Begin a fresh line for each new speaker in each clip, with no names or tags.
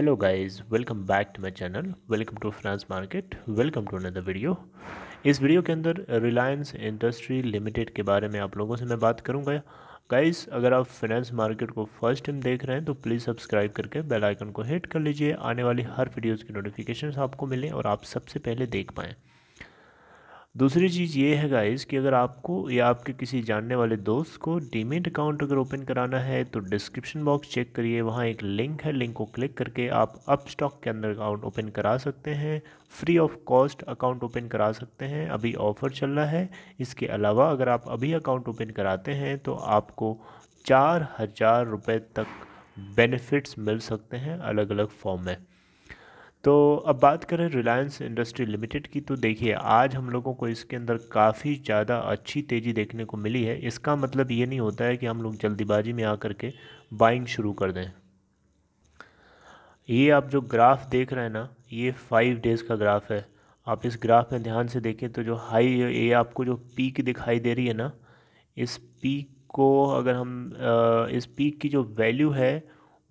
hello guys welcome back to my channel welcome to finance market welcome to another video इस वीडियो के अंदर Reliance industry limited के बारे में आप लोगों से मैं बात करूंगा गाइस अगर आप फाइनेंस मार्केट को फर्स्ट टाइम देख रहे हैं तो प्लीज़ सब्सक्राइब करके बेल आइकन को हिट कर लीजिए आने वाली हर वीडियोज़ की नोटिफिकेशन आपको मिलें और आप सबसे पहले देख पाएँ दूसरी चीज़ ये है गाइज़ कि अगर आपको या आपके किसी जानने वाले दोस्त को डीमेट अकाउंट अगर ओपन कराना है तो डिस्क्रिप्शन बॉक्स चेक करिए वहाँ एक लिंक है लिंक को क्लिक करके आप अप स्टॉक के अंदर अकाउंट ओपन करा सकते हैं free of cost account open करा सकते हैं अभी ऑफ़र चल रहा है इसके अलावा अगर आप अभी अकाउंट ओपन कराते हैं तो आपको चार हज़ार रुपये तक बेनिफिट्स मिल सकते हैं अलग अलग फॉर्म में तो अब बात करें रिलायंस इंडस्ट्री लिमिटेड की तो देखिए आज हम लोगों को इसके अंदर काफ़ी ज़्यादा अच्छी तेज़ी देखने को मिली है इसका मतलब ये नहीं होता है कि हम लोग जल्दीबाजी में आकर के बाइंग शुरू कर दें ये आप जो ग्राफ देख रहे हैं ना ये फाइव डेज़ का ग्राफ है आप इस ग्राफ में ध्यान से देखें तो जो हाई ये आपको जो पीक दिखाई दे रही है ना इस पीक को अगर हम इस पीक की जो वैल्यू है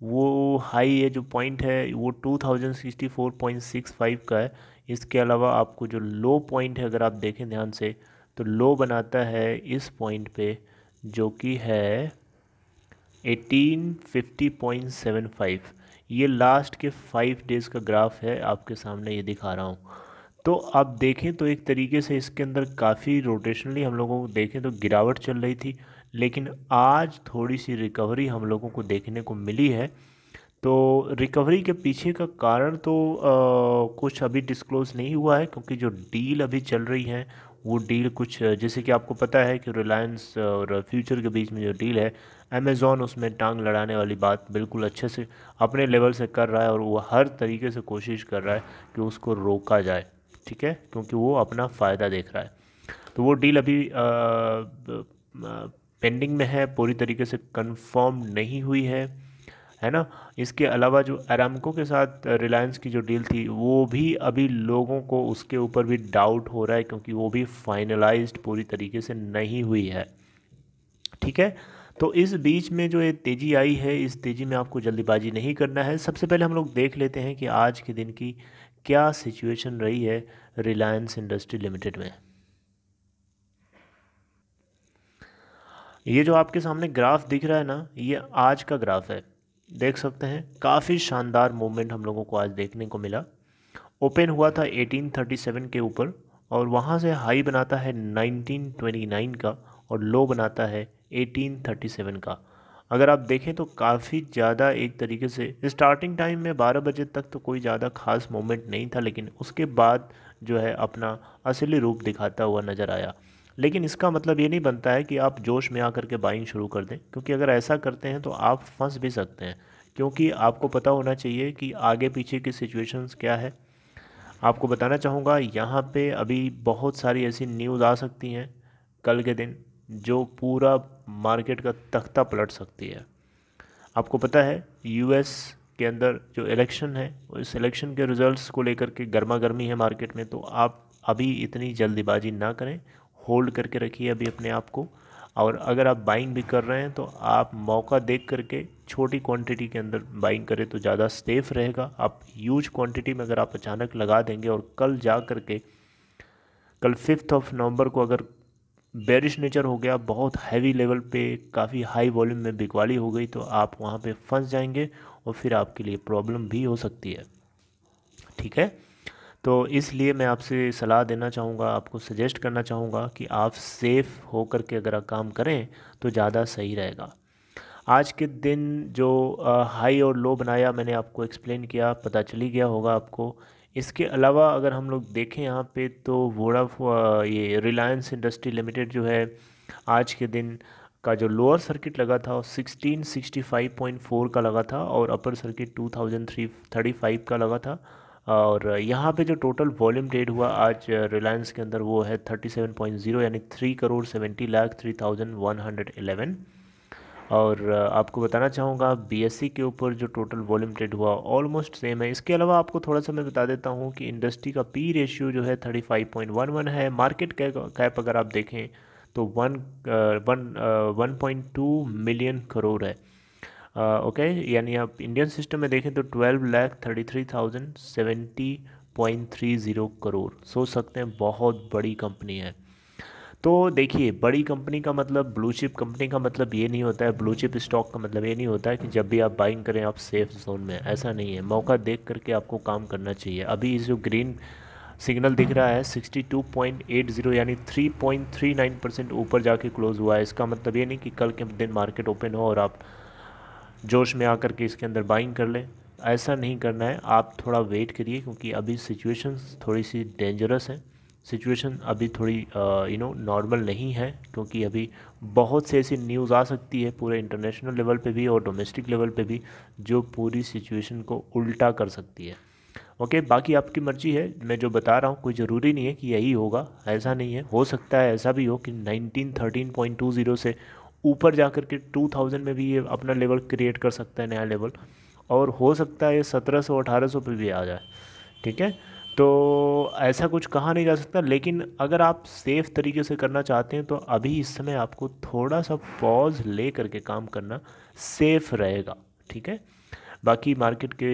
वो हाई है जो पॉइंट है वो 2064.65 का है इसके अलावा आपको जो लो पॉइंट है अगर आप देखें ध्यान से तो लो बनाता है इस पॉइंट पे जो कि है 1850.75 ये लास्ट के फाइव डेज़ का ग्राफ है आपके सामने ये दिखा रहा हूँ तो आप देखें तो एक तरीके से इसके अंदर काफ़ी रोटेशनली हम लोगों को देखें तो गिरावट चल रही थी लेकिन आज थोड़ी सी रिकवरी हम लोगों को देखने को मिली है तो रिकवरी के पीछे का कारण तो आ, कुछ अभी डिस्क्लोज़ नहीं हुआ है क्योंकि जो डील अभी चल रही है वो डील कुछ जैसे कि आपको पता है कि रिलायंस और फ्यूचर के बीच में जो डील है अमेज़ोन उसमें टांग लड़ाने वाली बात बिल्कुल अच्छे से अपने लेवल से कर रहा है और वो हर तरीके से कोशिश कर रहा है कि उसको रोका जाए ठीक है क्योंकि वो अपना फ़ायदा देख रहा है तो वो डील अभी आ, आ, पेंडिंग में है पूरी तरीके से कंफर्म नहीं हुई है है ना इसके अलावा जो अरामको के साथ रिलायंस की जो डील थी वो भी अभी लोगों को उसके ऊपर भी डाउट हो रहा है क्योंकि वो भी फाइनलाइज्ड पूरी तरीके से नहीं हुई है ठीक है तो इस बीच में जो ये तेज़ी आई है इस तेज़ी में आपको जल्दीबाजी नहीं करना है सबसे पहले हम लोग देख लेते हैं कि आज के दिन की क्या सिचुएशन रही है रिलायंस इंडस्ट्री लिमिटेड में ये जो आपके सामने ग्राफ दिख रहा है ना ये आज का ग्राफ है देख सकते हैं काफ़ी शानदार मूवमेंट हम लोगों को आज देखने को मिला ओपन हुआ था 1837 के ऊपर और वहाँ से हाई बनाता है 1929 का और लो बनाता है 1837 का अगर आप देखें तो काफ़ी ज़्यादा एक तरीके से स्टार्टिंग टाइम में 12 बजे तक तो कोई ज़्यादा खास मोमेंट नहीं था लेकिन उसके बाद जो है अपना असली रूप दिखाता हुआ नज़र आया लेकिन इसका मतलब ये नहीं बनता है कि आप जोश में आकर के बाइंग शुरू कर दें क्योंकि अगर ऐसा करते हैं तो आप फंस भी सकते हैं क्योंकि आपको पता होना चाहिए कि आगे पीछे की सिचुएशंस क्या है आपको बताना चाहूँगा यहाँ पे अभी बहुत सारी ऐसी न्यूज़ आ सकती हैं कल के दिन जो पूरा मार्केट का तख्ता पलट सकती है आपको पता है यूएस के अंदर जो इलेक्शन है इस इलेक्शन के रिजल्ट्स को लेकर के गर्मा गर्मी है मार्केट में तो आप अभी इतनी जल्दीबाजी ना करें होल्ड करके रखिए अभी अपने आप को और अगर आप बाइंग भी कर रहे हैं तो आप मौका देख करके छोटी क्वांटिटी के अंदर बाइंग करें तो ज़्यादा सेफ़ रहेगा आप यूज क्वांटिटी में अगर आप अचानक लगा देंगे और कल जा कर के कल फिफ्थ ऑफ नवंबर को अगर बेरिश नेचर हो गया बहुत हैवी लेवल पे काफ़ी हाई वॉल्यूम में बिकवाली हो गई तो आप वहाँ पर फंस जाएंगे और फिर आपके लिए प्रॉब्लम भी हो सकती है ठीक है तो इसलिए मैं आपसे सलाह देना चाहूँगा आपको सजेस्ट करना चाहूँगा कि आप सेफ़ होकर के अगर काम करें तो ज़्यादा सही रहेगा आज के दिन जो हाई और लो बनाया मैंने आपको एक्सप्लेन किया पता चली गया होगा आपको इसके अलावा अगर हम लोग देखें यहाँ पे तो वोडा ये रिलायंस इंडस्ट्री लिमिटेड जो है आज के दिन का जो लोअर सर्किट लगा था sixteen sixty five point four का लगा था और upper circuit two thousand three thirty five का लगा था और यहाँ पे जो टोटल वॉल्यूम ट्रेड हुआ आज रिलायंस uh, के अंदर वो है थर्टी सेवन पॉइंट ज़ीरो यानी three crore seventy lakh three thousand one hundred eleven और uh, आपको बताना चाहूँगा बीएससी e के ऊपर जो टोटल वॉल्यूम ट्रेड हुआ ऑलमोस्ट सेम है इसके अलावा आपको थोड़ा सा मैं बता देता हूँ कि इंडस्ट्री का पी रेशियो जो है thirty five point one one है मार्केट कैप अगर आप देखें तो one one one point two million crore है ओके uh, यानी आप इंडियन सिस्टम में देखें तो twelve lakh thirty three thousand seventy point three zero crore सोच सकते हैं बहुत बड़ी कंपनी है तो देखिए बड़ी कंपनी का मतलब ब्लू चिप कंपनी का मतलब ये नहीं होता है ब्लू चिप स्टॉक का मतलब ये नहीं होता है कि जब भी आप बाइंग करें आप सेफ जोन में ऐसा नहीं है मौका देख करके आपको काम करना चाहिए अभी जो ग्रीन सिग्नल दिख रहा है 62.80 यानी 3.39 परसेंट ऊपर जाके क्लोज़ हुआ है इसका मतलब ये नहीं कि कल के दिन मार्केट ओपन हो और आप जोश में आकर के इसके अंदर बाइंग कर लें ऐसा नहीं करना है आप थोड़ा वेट करिए क्योंकि अभी सिचुएशन थोड़ी सी डेंजरस है सिचुएशन अभी थोड़ी यू नो नॉर्मल नहीं है क्योंकि अभी बहुत से ऐसी न्यूज़ आ सकती है पूरे इंटरनेशनल लेवल पे भी और डोमेस्टिक लेवल पे भी जो पूरी सिचुएशन को उल्टा कर सकती है ओके okay, बाकी आपकी मर्ज़ी है मैं जो बता रहा हूँ कोई ज़रूरी नहीं है कि यही होगा ऐसा नहीं है हो सकता है ऐसा भी हो कि जीरो से ऊपर जा कर के टू थाउजेंड में भी ये अपना लेवल क्रिएट कर सकता है नया लेवल और हो सकता है ये सत्रह सौ अठारह सौ पर भी आ जाए ठीक है तो ऐसा कुछ कहा नहीं जा सकता लेकिन अगर आप सेफ़ तरीके से करना चाहते हैं तो अभी इस समय आपको थोड़ा सा पॉज ले करके काम करना सेफ़ रहेगा ठीक है बाकी मार्केट के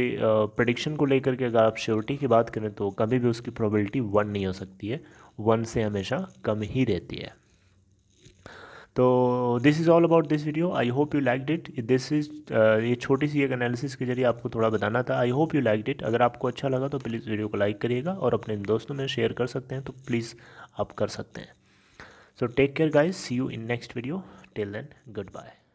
प्रडिक्शन को लेकर के अगर आप श्योरिटी की बात करें तो कभी भी उसकी प्रोबेबिलिटी वन नहीं हो सकती है वन से हमेशा कम ही रहती है तो this is all about this video I hope you liked it this is ये छोटी सी एक एनालिसिस के जरिए आपको थोड़ा बताना था I hope you liked it अगर आपको अच्छा लगा तो प्लीज़ वीडियो को लाइक करिएगा और अपने दोस्तों में शेयर कर सकते हैं तो प्लीज़ आप कर सकते हैं so take care guys see you in next video till then good bye